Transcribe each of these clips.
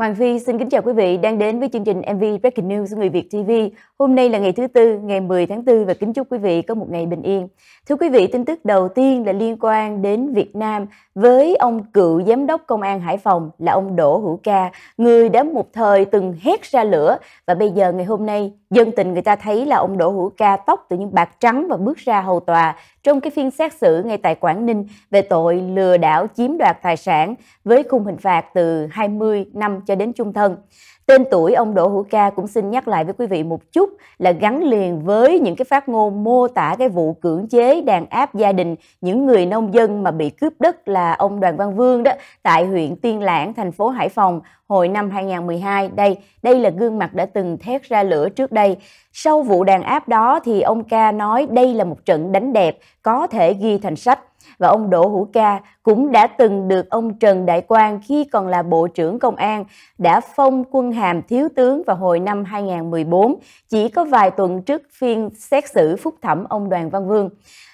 Hoàng Phi xin kính chào quý vị đang đến với chương trình MV Breaking News của Người Việt TV. Hôm nay là ngày thứ Tư, ngày 10 tháng 4 và kính chúc quý vị có một ngày bình yên. Thưa quý vị, tin tức đầu tiên là liên quan đến Việt Nam với ông cựu giám đốc công an Hải Phòng là ông Đỗ Hữu Ca, người đã một thời từng hét ra lửa và bây giờ ngày hôm nay dân tình người ta thấy là ông Đỗ Hữu Ca tóc từ nhiên bạc trắng và bước ra hầu tòa trong cái phiên xét xử ngay tại Quảng Ninh về tội lừa đảo chiếm đoạt tài sản với khung hình phạt từ 20 năm cho đến chung thân. Tên tuổi ông Đỗ Hữu Ca cũng xin nhắc lại với quý vị một chút là gắn liền với những cái phát ngôn mô tả cái vụ cưỡng chế đàn áp gia đình những người nông dân mà bị cướp đất là ông Đoàn Văn Vương đó tại huyện Tiên Lãng, thành phố Hải Phòng hồi năm 2012. Đây, đây là gương mặt đã từng thét ra lửa trước đây. Sau vụ đàn áp đó thì ông Ca nói đây là một trận đánh đẹp có thể ghi thành sách. Và ông Đỗ Hữu Ca cũng đã từng được ông Trần Đại Quang khi còn là Bộ trưởng Công an đã phong quân hàm thiếu tướng vào hồi năm 2014, chỉ có vài tuần trước phiên xét xử phúc thẩm ông Đoàn Văn Vương.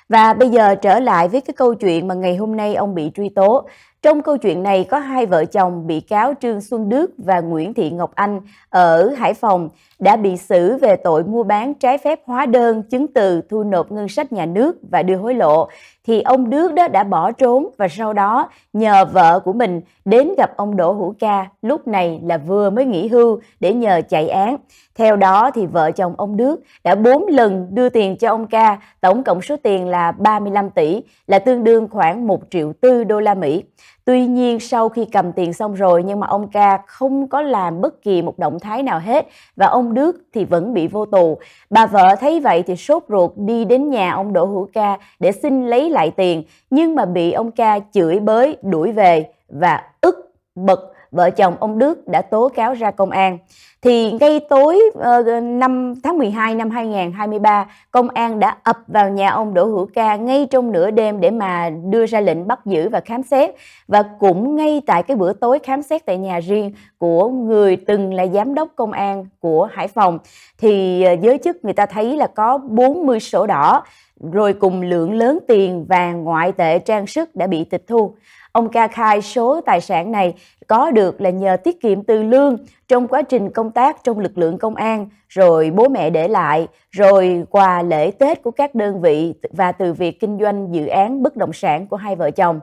Và bây giờ trở lại với cái câu chuyện mà ngày hôm nay ông bị truy tố. Trong câu chuyện này có hai vợ chồng bị cáo Trương Xuân Đức và Nguyễn Thị Ngọc Anh ở Hải Phòng đã bị xử về tội mua bán trái phép hóa đơn, chứng từ, thu nộp ngân sách nhà nước và đưa hối lộ thì ông Đức đó đã bỏ trốn và sau đó nhờ vợ của mình đến gặp ông Đỗ Hữu Ca, lúc này là vừa mới nghỉ hưu để nhờ chạy án. Theo đó thì vợ chồng ông Đức đã 4 lần đưa tiền cho ông Ca, tổng cộng số tiền là 35 tỷ, là tương đương khoảng 1 triệu tư đô la Mỹ. Tuy nhiên sau khi cầm tiền xong rồi nhưng mà ông ca không có làm bất kỳ một động thái nào hết và ông Đức thì vẫn bị vô tù. Bà vợ thấy vậy thì sốt ruột đi đến nhà ông Đỗ Hữu Ca để xin lấy lại tiền nhưng mà bị ông ca chửi bới đuổi về và ức bực vợ chồng ông Đức đã tố cáo ra công an. Thì ngay tối ờ, năm tháng 12 năm 2023, công an đã ập vào nhà ông Đỗ Hữu Ca ngay trong nửa đêm để mà đưa ra lệnh bắt giữ và khám xét. Và cũng ngay tại cái bữa tối khám xét tại nhà riêng của người từng là giám đốc công an của Hải Phòng, thì ờ, giới chức người ta thấy là có 40 sổ đỏ rồi cùng lượng lớn tiền vàng ngoại tệ trang sức đã bị tịch thu. Ông ca khai số tài sản này có được là nhờ tiết kiệm từ lương trong quá trình công tác trong lực lượng công an, rồi bố mẹ để lại, rồi quà lễ Tết của các đơn vị và từ việc kinh doanh dự án bất động sản của hai vợ chồng.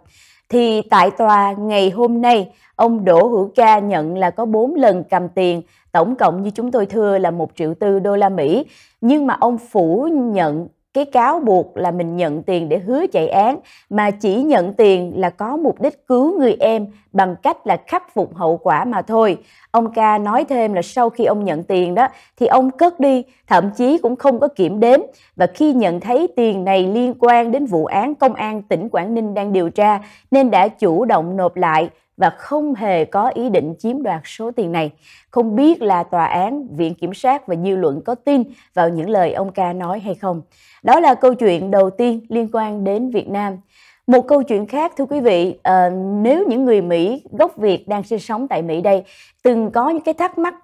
Thì tại tòa ngày hôm nay, ông Đỗ Hữu Ca nhận là có 4 lần cầm tiền, tổng cộng như chúng tôi thưa là 1 triệu tư đô la Mỹ. Nhưng mà ông phủ nhận cái cáo buộc là mình nhận tiền để hứa chạy án mà chỉ nhận tiền là có mục đích cứu người em bằng cách là khắc phục hậu quả mà thôi. Ông ca nói thêm là sau khi ông nhận tiền đó thì ông cất đi, thậm chí cũng không có kiểm đếm và khi nhận thấy tiền này liên quan đến vụ án công an tỉnh Quảng Ninh đang điều tra nên đã chủ động nộp lại và không hề có ý định chiếm đoạt số tiền này. Không biết là tòa án, viện kiểm sát và dư luận có tin vào những lời ông ca nói hay không. Đó là câu chuyện đầu tiên liên quan đến Việt Nam. Một câu chuyện khác thưa quý vị, à, nếu những người Mỹ gốc Việt đang sinh sống tại Mỹ đây từng có những cái thắc mắc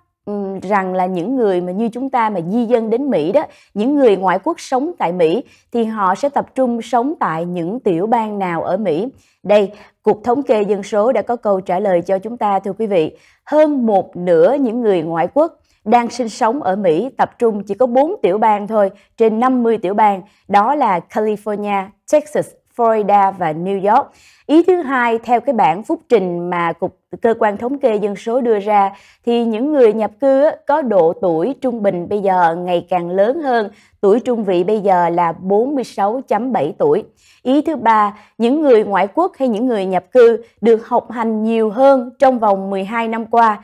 rằng là những người mà như chúng ta mà di dân đến Mỹ đó, những người ngoại quốc sống tại Mỹ thì họ sẽ tập trung sống tại những tiểu bang nào ở Mỹ. Đây, Cục Thống kê Dân số đã có câu trả lời cho chúng ta thưa quý vị. Hơn một nửa những người ngoại quốc đang sinh sống ở Mỹ tập trung chỉ có 4 tiểu bang thôi trên 50 tiểu bang, đó là California, Texas, Florida và New York. Ý thứ hai, theo cái bản phúc trình mà cục cơ quan thống kê dân số đưa ra, thì những người nhập cư có độ tuổi trung bình bây giờ ngày càng lớn hơn, tuổi trung vị bây giờ là 46.7 tuổi. Ý thứ ba, những người ngoại quốc hay những người nhập cư được học hành nhiều hơn trong vòng 12 năm qua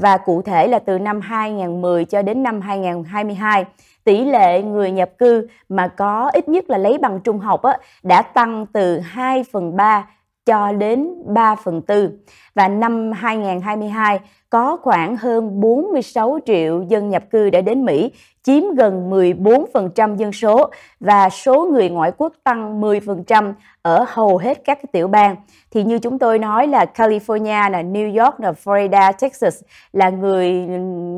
và cụ thể là từ năm 2010 cho đến năm 2022 tỷ lệ người nhập cư mà có ít nhất là lấy bằng trung học á, đã tăng từ 2 phần 3 cho đến 3 phần 4 và năm 2022 có khoảng hơn 46 triệu dân nhập cư đã đến Mỹ, chiếm gần 14% dân số và số người ngoại quốc tăng 10% ở hầu hết các tiểu bang. Thì như chúng tôi nói là California, là New York, là Florida, Texas là người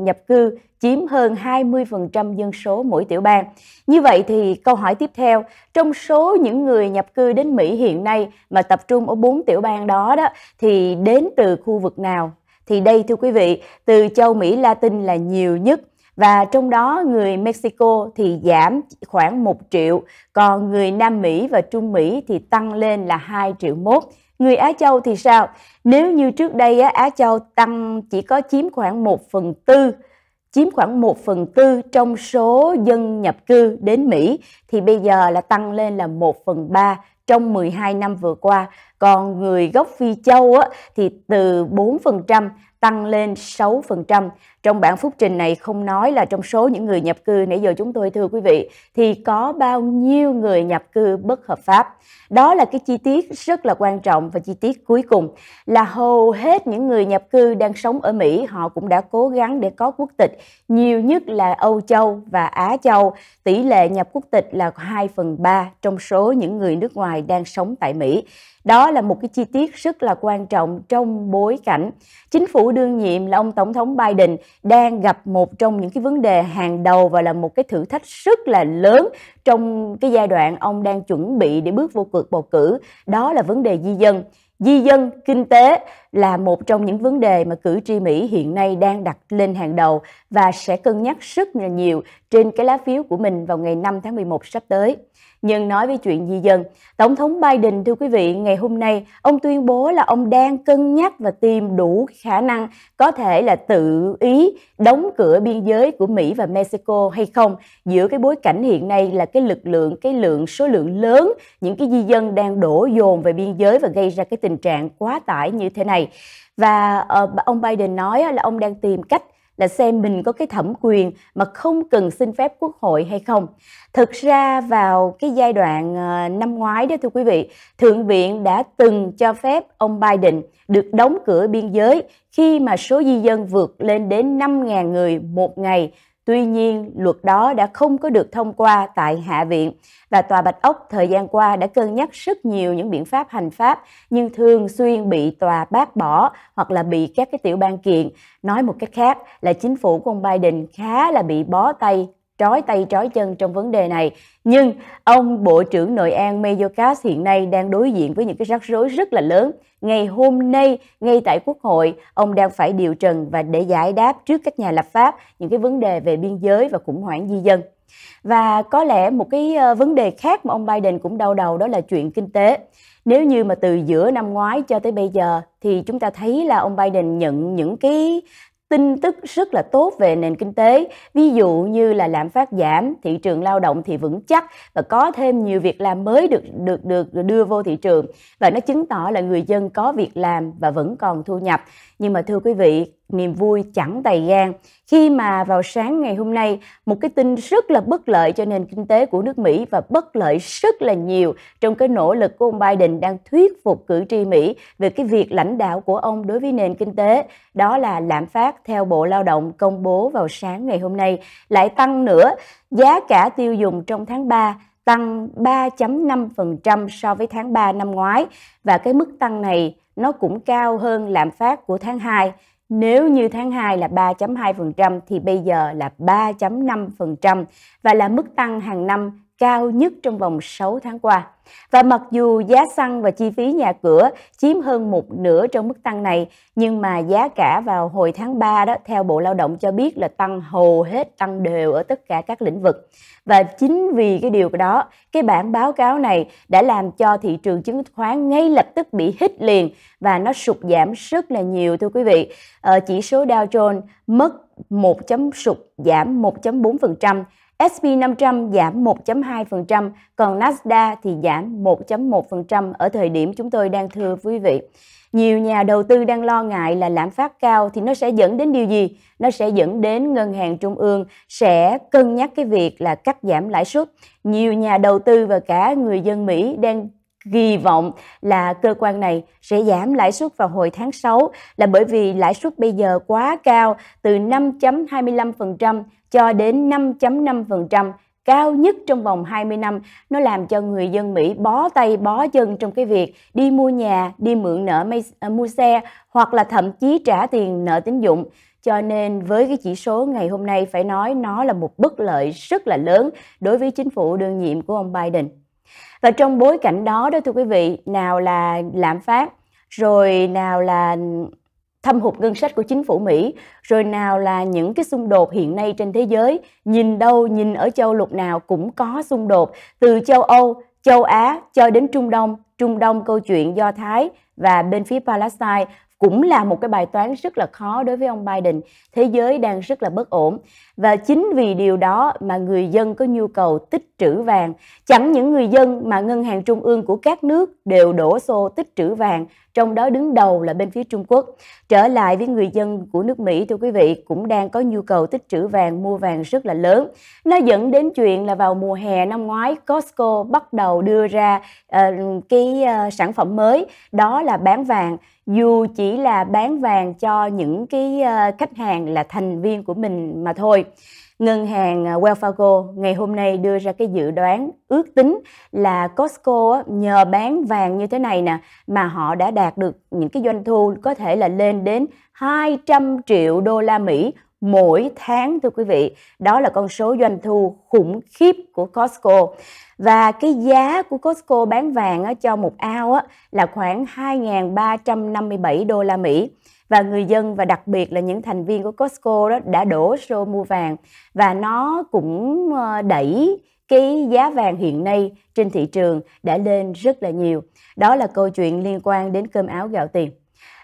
nhập cư chiếm hơn 20% dân số mỗi tiểu bang. Như vậy thì câu hỏi tiếp theo, trong số những người nhập cư đến Mỹ hiện nay mà tập trung ở bốn tiểu bang đó đó thì đến từ khu vực nào? Thì đây thưa quý vị, từ châu Mỹ Latin là nhiều nhất và trong đó người Mexico thì giảm khoảng 1 triệu, còn người Nam Mỹ và Trung Mỹ thì tăng lên là 2 triệu mốt. Người Á Châu thì sao? Nếu như trước đây á, Châu tăng chỉ có chiếm khoảng 1 phần tư chiếm khoảng 1 phần tư trong số dân nhập cư đến Mỹ thì bây giờ là tăng lên là 1 phần 3 trong 12 năm vừa qua. Còn người gốc Phi Châu á, thì từ 4% tăng lên 6%. Trong bản phúc trình này không nói là trong số những người nhập cư nãy giờ chúng tôi thưa quý vị thì có bao nhiêu người nhập cư bất hợp pháp. Đó là cái chi tiết rất là quan trọng và chi tiết cuối cùng là hầu hết những người nhập cư đang sống ở Mỹ họ cũng đã cố gắng để có quốc tịch, nhiều nhất là Âu Châu và Á Châu. Tỷ lệ nhập quốc tịch là 2 phần 3 trong số những người nước ngoài đang sống tại Mỹ. Đó là một cái chi tiết rất là quan trọng trong bối cảnh chính phủ đương nhiệm là ông Tổng thống Biden đang gặp một trong những cái vấn đề hàng đầu và là một cái thử thách rất là lớn trong cái giai đoạn ông đang chuẩn bị để bước vô cuộc bầu cử. Đó là vấn đề di dân. Di dân, kinh tế là một trong những vấn đề mà cử tri Mỹ hiện nay đang đặt lên hàng đầu và sẽ cân nhắc rất là nhiều trên cái lá phiếu của mình vào ngày 5 tháng 11 sắp tới. Nhưng nói về chuyện di dân, Tổng thống Biden thưa quý vị, ngày hôm nay ông tuyên bố là ông đang cân nhắc và tìm đủ khả năng có thể là tự ý đóng cửa biên giới của Mỹ và Mexico hay không giữa cái bối cảnh hiện nay là cái lực lượng, cái lượng số lượng lớn những cái di dân đang đổ dồn về biên giới và gây ra cái tình trạng quá tải như thế này. Và uh, ông Biden nói là ông đang tìm cách là xem mình có cái thẩm quyền mà không cần xin phép quốc hội hay không. Thực ra vào cái giai đoạn ờ, năm ngoái đó thưa quý vị, Thượng viện đã từng cho phép ông Biden được đóng cửa biên giới khi mà số di dân vượt lên đến 5.000 người một ngày Tuy nhiên, luật đó đã không có được thông qua tại Hạ viện và Tòa Bạch Ốc thời gian qua đã cân nhắc rất nhiều những biện pháp hành pháp nhưng thường xuyên bị tòa bác bỏ hoặc là bị các cái tiểu bang kiện. Nói một cách khác là chính phủ của ông Biden khá là bị bó tay trói tay trói chân trong vấn đề này. Nhưng ông Bộ trưởng Nội an Mayorkas hiện nay đang đối diện với những cái rắc rối rất là lớn. Ngày hôm nay, ngay tại Quốc hội, ông đang phải điều trần và để giải đáp trước các nhà lập pháp những cái vấn đề về biên giới và khủng hoảng di dân. Và có lẽ một cái ờ, vấn đề khác mà ông Biden cũng đau đầu đó là chuyện kinh tế. Nếu như mà từ giữa năm ngoái cho tới bây giờ thì chúng ta thấy là ông Biden nhận những cái tin tức rất là tốt về nền kinh tế, ví dụ như là lạm phát giảm, thị trường lao động thì vững chắc và có thêm nhiều việc làm mới được được được đưa vô thị trường và nó chứng tỏ là người dân có việc làm và vẫn còn thu nhập. Nhưng mà thưa quý vị, niềm vui chẳng tày gan khi mà vào sáng ngày hôm nay một cái tin rất là bất lợi cho nền kinh tế của nước Mỹ và bất lợi rất là nhiều trong cái nỗ lực của ông Biden đang thuyết phục cử tri Mỹ về cái việc lãnh đạo của ông đối với nền kinh tế đó là lạm phát theo Bộ Lao động công bố vào sáng ngày hôm nay lại tăng nữa giá cả tiêu dùng trong tháng 3 tăng 3.5% so với tháng 3 năm ngoái và cái mức tăng này nó cũng cao hơn lạm phát của tháng 2 nếu như tháng 2 là 3.2% thì bây giờ là 3.5% và là mức tăng hàng năm cao nhất trong vòng 6 tháng qua. Và mặc dù giá xăng và chi phí nhà cửa chiếm hơn một nửa trong mức tăng này, nhưng mà giá cả vào hồi tháng 3 đó theo Bộ Lao động cho biết là tăng hầu hết tăng đều ở tất cả các lĩnh vực. Và chính vì cái điều đó, cái bản báo cáo này đã làm cho thị trường chứng khoán ngay lập tức bị hít liền và nó sụt giảm rất là nhiều thưa quý vị. Ờ, chỉ số Dow Jones mất 1 chấm sụt giảm 1.4%, SP500 giảm 1.2%, còn Nasdaq thì giảm 1.1% ở thời điểm chúng tôi đang thưa quý vị. Nhiều nhà đầu tư đang lo ngại là lạm phát cao thì nó sẽ dẫn đến điều gì? Nó sẽ dẫn đến ngân hàng trung ương sẽ cân nhắc cái việc là cắt giảm lãi suất. Nhiều nhà đầu tư và cả người dân Mỹ đang kỳ vọng là cơ quan này sẽ giảm lãi suất vào hồi tháng 6 là bởi vì lãi suất bây giờ quá cao từ 5.25% cho đến 5.5% cao nhất trong vòng 20 năm, nó làm cho người dân Mỹ bó tay bó chân trong cái việc đi mua nhà, đi mượn nợ ờ, mua xe hoặc là thậm chí trả tiền nợ tín dụng. Cho nên với cái chỉ số ngày hôm nay phải nói nó là một bất lợi rất là lớn đối với chính phủ đương nhiệm của ông Biden. Và trong bối cảnh đó đó thưa quý vị, nào là lạm phát, rồi nào là thâm hụt ngân sách của chính phủ Mỹ, rồi nào là những cái xung đột hiện nay trên thế giới, nhìn đâu nhìn ở châu lục nào cũng có xung đột, từ châu Âu, châu Á cho đến Trung Đông, Trung Đông câu chuyện Do Thái và bên phía Palestine cũng là một cái bài toán rất là khó đối với ông Biden. Thế giới đang rất là bất ổn và chính vì điều đó mà người dân có nhu cầu tích trữ vàng. Chẳng những người dân mà ngân hàng trung ương của các nước đều đổ xô tích trữ vàng, trong đó đứng đầu là bên phía Trung Quốc. Trở lại với người dân của nước Mỹ thưa quý vị cũng đang có nhu cầu tích trữ vàng, mua vàng rất là lớn. Nó dẫn đến chuyện là vào mùa hè năm ngoái Costco bắt đầu đưa ra uh, cái uh, sản phẩm mới đó là bán vàng dù chỉ là bán vàng cho những cái ờ, khách hàng là thành viên của mình mà thôi. Ngân hàng ờ, Wells Fargo ngày hôm nay đưa ra cái dự đoán ước tính là Costco nhờ bán vàng như thế này nè mà họ đã đạt được những cái doanh thu có thể là lên đến 200 triệu đô la Mỹ mỗi tháng thưa quý vị. Đó là con số doanh thu khủng khiếp của Costco và cái giá của Costco bán vàng cho một ao là khoảng 2.357 đô la Mỹ và người dân và đặc biệt là những thành viên của Costco đó đã đổ xô mua vàng và nó cũng ờ, đẩy cái giá vàng hiện nay trên thị trường đã lên rất là nhiều. Đó là câu chuyện liên quan đến cơm áo gạo tiền.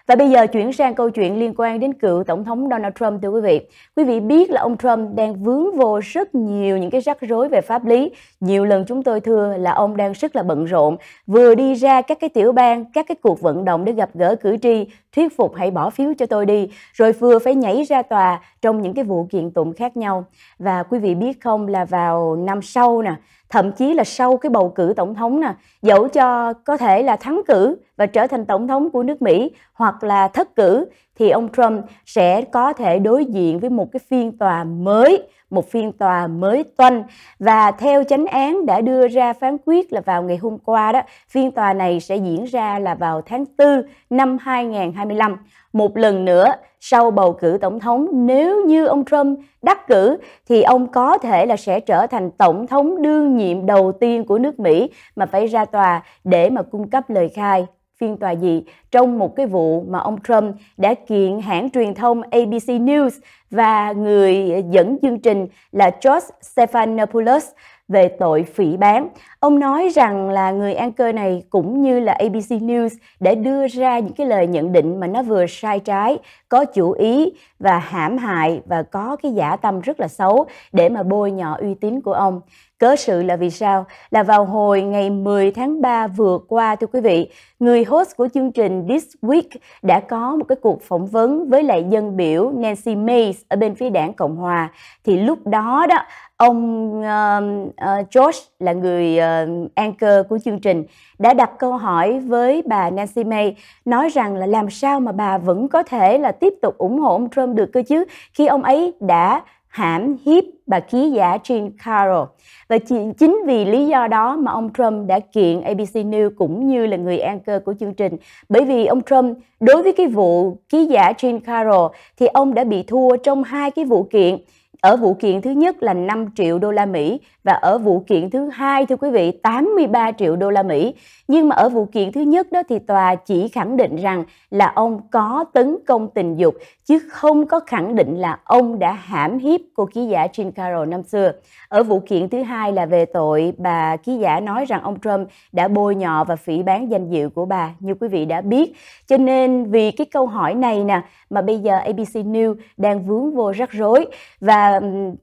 Và bây giờ chuyển sang câu chuyện liên quan đến cựu Tổng thống Donald Trump thưa quý vị. Quý vị biết là ông Trump đang vướng vô rất nhiều những cái rắc rối về pháp lý. Nhiều lần chúng tôi thưa là ông đang rất là bận rộn, vừa đi ra các cái tiểu bang, các cái cuộc vận động để gặp gỡ cử tri, thuyết phục hãy bỏ phiếu cho tôi đi, rồi vừa phải nhảy ra tòa trong những cái vụ kiện tụng khác nhau. Và quý vị biết không là vào năm sau nè, thậm chí là sau cái bầu cử tổng thống nè dẫu cho có thể là thắng cử và trở thành tổng thống của nước Mỹ hoặc là thất cử thì ông Trump sẽ có thể đối diện với một cái phiên tòa mới, một phiên tòa mới toanh và theo chánh án đã đưa ra phán quyết là vào ngày hôm qua đó, phiên tòa này sẽ diễn ra là vào tháng 4 năm 2025. Một lần nữa sau bầu cử tổng thống nếu như ông Trump đắc cử thì ông có thể là sẽ trở thành tổng thống đương nhiệm đầu tiên của nước Mỹ mà phải ra tòa để mà cung cấp lời khai phiên tòa gì trong một cái vụ mà ông Trump đã kiện hãng truyền thông ABC News và người dẫn chương trình là George Stephanopoulos về tội phỉ bán. Ông nói rằng là người ăn cơ này cũng như là ABC News để đưa ra những cái lời nhận định mà nó vừa sai trái, có chủ ý và hãm hại và có cái giả tâm rất là xấu để mà bôi nhọ uy tín của ông. Cớ sự là vì sao? Là vào hồi ngày 10 tháng 3 vừa qua thưa quý vị, người host của chương trình This Week đã có một cái cuộc phỏng vấn với lại dân biểu Nancy Mace ở bên phía đảng Cộng Hòa. Thì lúc đó đó, ông uh, uh, George là người uh, anchor của chương trình đã đặt câu hỏi với bà Nancy May nói rằng là làm sao mà bà vẫn có thể là tiếp tục ủng hộ ông Trump được cơ chứ khi ông ấy đã hãm hiếp bà ký giả Jean Carroll. Và chính vì lý do đó mà ông Trump đã kiện ABC News cũng như là người anchor của chương trình. Bởi vì ông Trump đối với cái vụ ký giả Jean Carroll thì ông đã bị thua trong hai cái vụ kiện ở vụ kiện thứ nhất là 5 triệu đô la Mỹ và ở vụ kiện thứ hai thưa quý vị 83 triệu đô la Mỹ. Nhưng mà ở vụ kiện thứ nhất đó thì tòa chỉ khẳng định rằng là ông có tấn công tình dục chứ không có khẳng định là ông đã hãm hiếp cô ký giả Jean Carroll năm xưa. Ở vụ kiện thứ hai là về tội bà ký giả nói rằng ông Trump đã bôi nhọ và phỉ bán danh dự của bà như quý vị đã biết. Cho nên vì cái câu hỏi này nè mà bây giờ ABC News đang vướng vô rắc rối và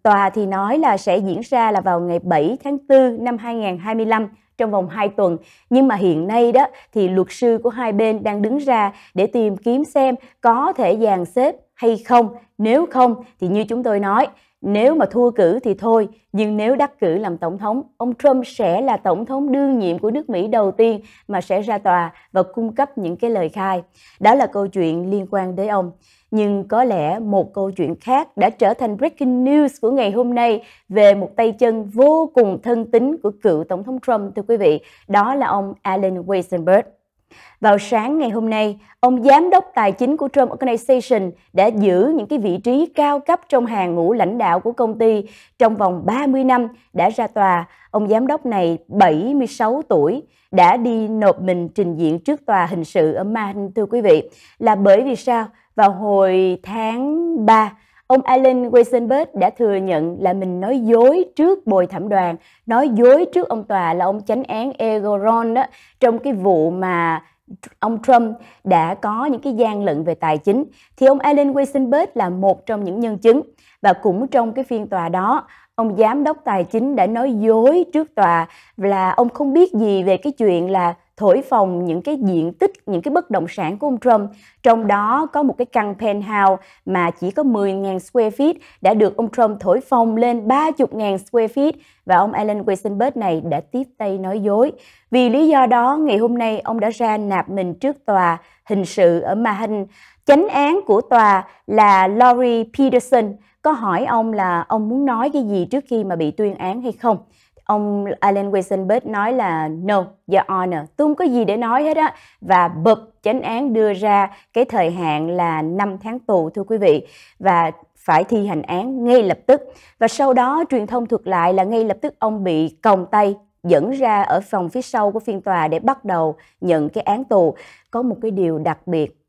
tòa thì nói là sẽ diễn ra là vào ngày 7 tháng 4 năm 2025 trong vòng 2 tuần. Nhưng mà hiện nay đó thì luật sư của hai bên đang đứng ra để tìm kiếm xem có thể dàn xếp hay không. Nếu không thì như chúng tôi nói, nếu mà thua cử thì thôi, nhưng nếu đắc cử làm tổng thống, ông Trump sẽ là tổng thống đương nhiệm của nước Mỹ đầu tiên mà sẽ ra tòa và cung cấp những cái lời khai. Đó là câu chuyện liên quan đến ông. Nhưng có lẽ một câu chuyện khác đã trở thành breaking news của ngày hôm nay về một tay chân vô cùng thân tín của cựu Tổng thống Trump thưa quý vị, đó là ông Alan Weisenberg. Vào sáng ngày hôm nay, ông giám đốc tài chính của Trump Organization đã giữ những cái vị trí cao cấp trong hàng ngũ lãnh đạo của công ty trong vòng 30 năm đã ra tòa. Ông giám đốc này 76 tuổi đã đi nộp mình trình diện trước tòa hình sự ở Manhattan thưa quý vị. Là bởi vì sao? Vào hồi tháng 3, ông Alan Weisenberg đã thừa nhận là mình nói dối trước bồi thẩm đoàn, nói dối trước ông tòa là ông chánh án Egoron đó trong cái vụ mà ông Trump đã có những cái gian lận về tài chính thì ông Alan Weisenberg là một trong những nhân chứng và cũng trong cái phiên tòa đó ông giám đốc tài chính đã nói dối trước tòa là ông không biết gì về cái chuyện là thổi phồng những cái diện tích, những cái bất động sản của ông Trump. Trong đó có một cái căn penthouse mà chỉ có 10.000 square feet đã được ông Trump thổi phồng lên 30.000 square feet và ông Alan Weisenberg này đã tiếp tay nói dối. Vì lý do đó, ngày hôm nay ông đã ra nạp mình trước tòa hình sự ở Manhattan. Chánh án của tòa là Laurie Peterson có hỏi ông là ông muốn nói cái gì trước khi mà bị tuyên án hay không ông Alan Weisenberg nói là no, your honor, tôi không có gì để nói hết á và bực chánh án đưa ra cái thời hạn là 5 tháng tù thưa quý vị và phải thi hành án ngay lập tức và sau đó truyền thông thuật lại là ngay lập tức ông bị còng tay dẫn ra ở phòng phía sau của phiên tòa để bắt đầu nhận cái án tù có một cái điều đặc biệt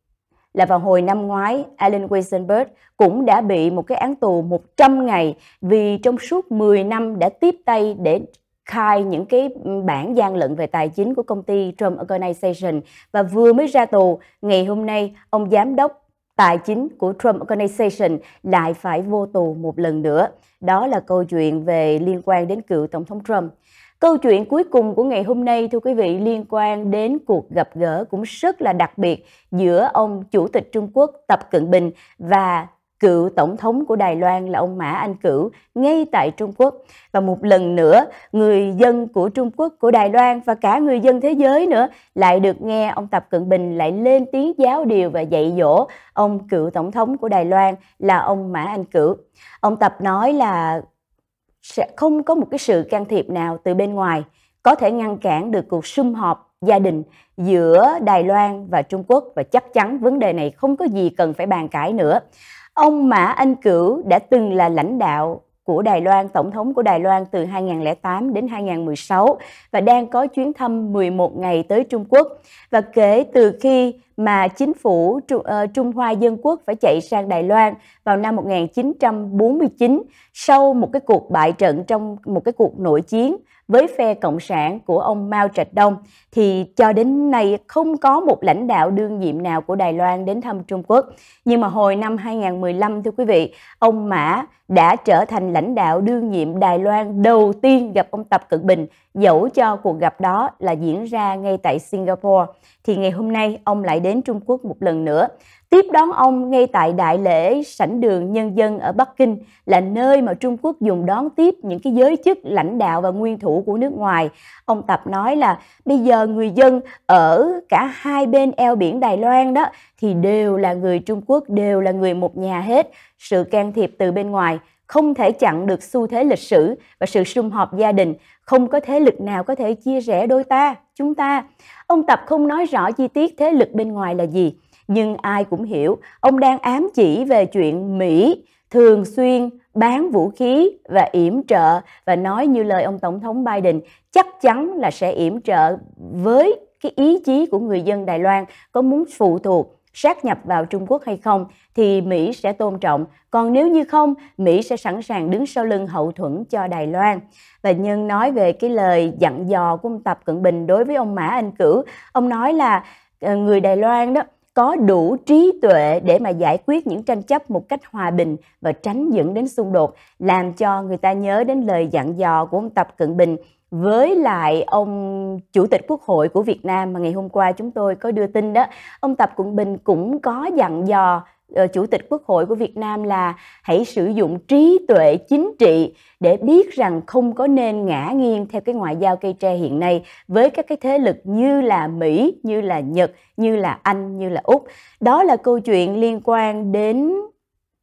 là vào hồi năm ngoái, Alan Weisenberg cũng đã bị một cái án tù 100 ngày vì trong suốt 10 năm đã tiếp tay để khai những cái bản gian lận về tài chính của công ty Trump Organization và vừa mới ra tù, ngày hôm nay ông giám đốc tài chính của Trump Organization lại phải vô tù một lần nữa. Đó là câu chuyện về liên quan đến cựu Tổng thống Trump. Câu chuyện cuối cùng của ngày hôm nay thưa quý vị liên quan đến cuộc gặp gỡ cũng rất là đặc biệt giữa ông Chủ tịch Trung Quốc Tập Cận Bình và cựu tổng thống của Đài Loan là ông Mã Anh Cửu ngay tại Trung Quốc. Và một lần nữa, người dân của Trung Quốc, của Đài Loan và cả người dân thế giới nữa lại được nghe ông Tập Cận Bình lại lên tiếng giáo điều và dạy dỗ ông cựu tổng thống của Đài Loan là ông Mã Anh Cửu. Ông Tập nói là sẽ không có một cái sự can thiệp nào từ bên ngoài có thể ngăn cản được cuộc sum họp gia đình giữa Đài Loan và Trung Quốc và chắc chắn vấn đề này không có gì cần phải bàn cãi nữa. Ông Mã Anh Cửu đã từng là lãnh đạo của Đài Loan, tổng thống của Đài Loan từ 2008 đến 2016 và đang có chuyến thăm 11 ngày tới Trung Quốc. Và kể từ khi mà chính phủ ờ, Trung Hoa Dân Quốc phải chạy sang Đài Loan vào năm 1949 sau một cái cuộc bại trận trong một cái cuộc nội chiến với phe Cộng sản của ông Mao Trạch Đông thì cho đến nay không có một lãnh đạo đương nhiệm nào của Đài Loan đến thăm Trung Quốc. Nhưng mà hồi năm 2015 thưa quý vị, ông Mã đã trở thành lãnh đạo đương nhiệm Đài Loan đầu tiên gặp ông Tập Cận Bình, dẫu cho cuộc gặp đó là diễn ra ngay tại Singapore. Thì ngày hôm nay ông lại đến Trung Quốc một lần nữa tiếp đón ông ngay tại đại lễ sảnh đường nhân dân ở Bắc Kinh là nơi mà Trung Quốc dùng đón tiếp những cái giới chức lãnh đạo và nguyên thủ của nước ngoài. Ông Tập nói là bây giờ người dân ở cả hai bên eo biển Đài Loan đó thì đều là người Trung Quốc, đều là người một nhà hết. Sự can thiệp từ bên ngoài không thể chặn được xu thế lịch sử và sự sum họp gia đình, không có thế lực nào có thể chia rẽ đôi ta, chúng ta. Ông Tập không nói rõ chi tiết thế lực bên ngoài là gì, nhưng ai cũng hiểu ông đang ám chỉ về chuyện Mỹ thường xuyên bán vũ khí và yểm trợ và nói như lời ông tổng thống Biden chắc chắn là sẽ yểm trợ với cái ý chí của người dân Đài Loan có muốn phụ thuộc sát nhập vào Trung Quốc hay không thì Mỹ sẽ tôn trọng, còn nếu như không, Mỹ sẽ sẵn sàng đứng sau lưng hậu thuẫn cho Đài Loan. Và Nhân nói về cái lời dặn dò của ông Tập Cận Bình đối với ông Mã Anh Cửu, ông nói là ờ, người Đài Loan đó có đủ trí tuệ để mà giải quyết những tranh chấp một cách hòa bình và tránh dẫn đến xung đột, làm cho người ta nhớ đến lời dặn dò của ông Tập Cận Bình với lại ông chủ tịch quốc hội của Việt Nam mà ngày hôm qua chúng tôi có đưa tin đó ông Tập Cận Bình cũng có dặn dò Ờ, chủ tịch quốc hội của việt nam là hãy sử dụng trí tuệ chính trị để biết rằng không có nên ngã nghiêng theo cái ngoại giao cây tre hiện nay với các cái thế lực như là mỹ như là nhật như là anh như là úc đó là câu chuyện liên quan đến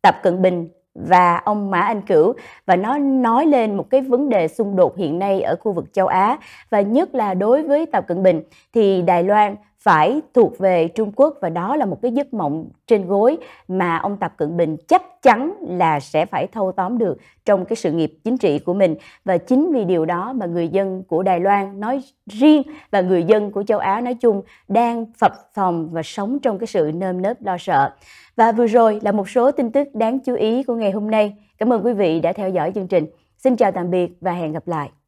tập cận bình và ông Mã Anh Cửu và nó nói lên một cái vấn đề xung đột hiện nay ở khu vực châu Á và nhất là đối với Tập Cận Bình thì Đài Loan phải thuộc về Trung Quốc và đó là một cái giấc mộng trên gối mà ông Tập Cận Bình chắc chắn là sẽ phải thâu tóm được trong cái sự nghiệp chính trị của mình và chính vì điều đó mà người dân của Đài Loan nói riêng và người dân của châu Á nói chung đang phập phòng và sống trong cái sự nơm nớp lo sợ. Và vừa rồi là một số tin tức đáng chú ý của ngày hôm nay. Cảm ơn quý vị đã theo dõi chương trình. Xin chào tạm biệt và hẹn gặp lại.